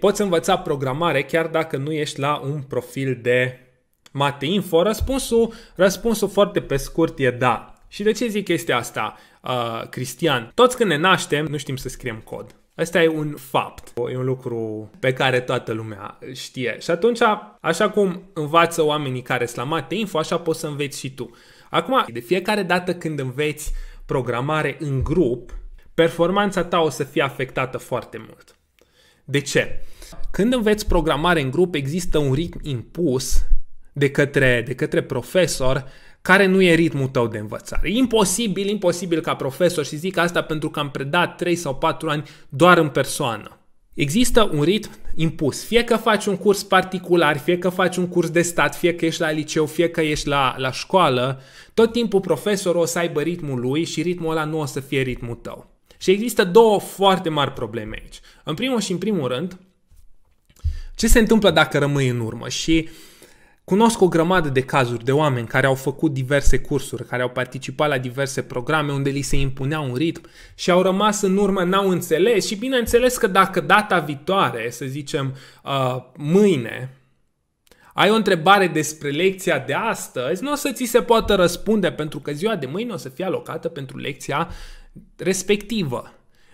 Poți învăța programare chiar dacă nu ești la un profil de mate info. Răspunsul, răspunsul foarte pe scurt e da. Și de ce zic chestia asta, uh, Cristian? Toți când ne naștem, nu știm să scriem cod. Asta e un fapt, e un lucru pe care toată lumea știe. Și atunci, așa cum învață oamenii care sunt la mate info, așa poți să înveți și tu. Acum, de fiecare dată când înveți programare în grup, performanța ta o să fie afectată foarte mult. De ce? Când înveți programare în grup, există un ritm impus de către, de către profesor care nu e ritmul tău de învățare. Imposibil, imposibil ca profesor și zic asta pentru că am predat 3 sau 4 ani doar în persoană. Există un ritm impus. Fie că faci un curs particular, fie că faci un curs de stat, fie că ești la liceu, fie că ești la, la școală, tot timpul profesorul o să aibă ritmul lui și ritmul ăla nu o să fie ritmul tău. Și există două foarte mari probleme aici. În primul și în primul rând, ce se întâmplă dacă rămâi în urmă? Și cunosc o grămadă de cazuri de oameni care au făcut diverse cursuri, care au participat la diverse programe unde li se impunea un ritm și au rămas în urmă, n-au înțeles și bineînțeles că dacă data viitoare, să zicem uh, mâine, ai o întrebare despre lecția de astăzi, nu o să ți se poată răspunde pentru că ziua de mâine o să fie alocată pentru lecția respectiva.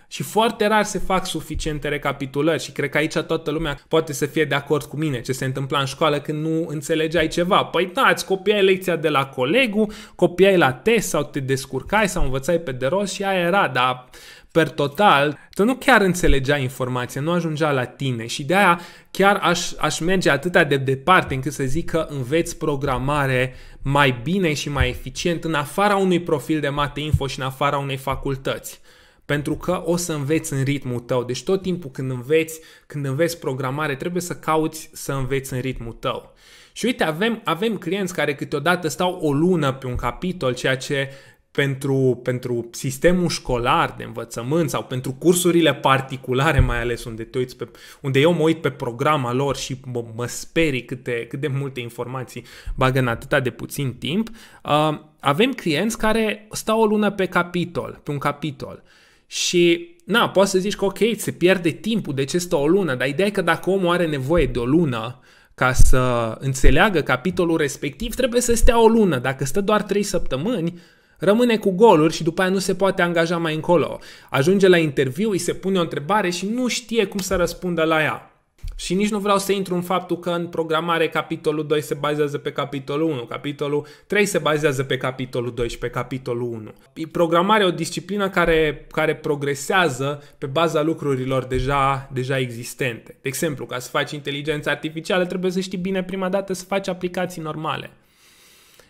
Și foarte rar se fac suficiente recapitulări și cred că aici toată lumea poate să fie de acord cu mine ce se întâmpla în școală când nu înțelegeai ceva. Păi da, îți copiai lecția de la colegul, copiai la test sau te descurcai sau învățai pe de rost și aia era, dar per total, tu nu chiar înțelegea informația, nu ajungea la tine și de aia chiar aș, aș merge atâta de departe încât să zic că înveți programare mai bine și mai eficient în afara unui profil de mate info și în afara unei facultăți pentru că o să înveți în ritmul tău. Deci tot timpul când înveți, când înveți programare, trebuie să cauți să înveți în ritmul tău. Și uite, avem, avem clienți care câteodată stau o lună pe un capitol, ceea ce pentru, pentru sistemul școlar de învățământ sau pentru cursurile particulare, mai ales unde, te uiți pe, unde eu mă uit pe programa lor și mă, mă sperii câte, cât de multe informații bagă în atâta de puțin timp, uh, avem clienți care stau o lună pe capitol, pe un capitol. Uh, și, na, poți să zici că ok, se pierde timpul, de ce stă o lună, dar ideea e că dacă omul are nevoie de o lună ca să înțeleagă capitolul respectiv, trebuie să stea o lună. Dacă stă doar 3 săptămâni, rămâne cu goluri și după aia nu se poate angaja mai încolo. Ajunge la interviu, îi se pune o întrebare și nu știe cum să răspundă la ea. Și nici nu vreau să intru în faptul că în programare capitolul 2 se bazează pe capitolul 1, capitolul 3 se bazează pe capitolul 2 și pe capitolul 1. Programarea e o disciplină care, care progresează pe baza lucrurilor deja, deja existente. De exemplu, ca să faci inteligența artificială trebuie să știi bine prima dată să faci aplicații normale.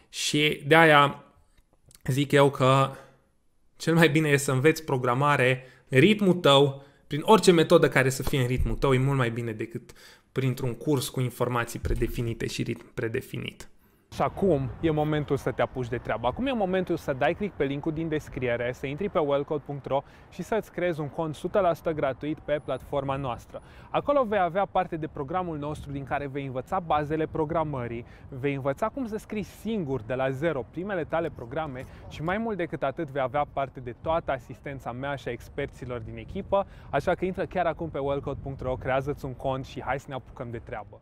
Și de aia zic eu că cel mai bine e să înveți programare în ritmul tău, prin orice metodă care să fie în ritmul tău e mult mai bine decât printr-un curs cu informații predefinite și ritm predefinit. Și acum e momentul să te apuci de treabă. Acum e momentul să dai click pe linkul din descriere, să intri pe wellcode.ro și să-ți creezi un cont 100% gratuit pe platforma noastră. Acolo vei avea parte de programul nostru din care vei învăța bazele programării, vei învăța cum să scrii singur de la zero primele tale programe și mai mult decât atât vei avea parte de toată asistența mea și a experților din echipă, așa că intră chiar acum pe wellcode.ro, creează-ți un cont și hai să ne apucăm de treabă.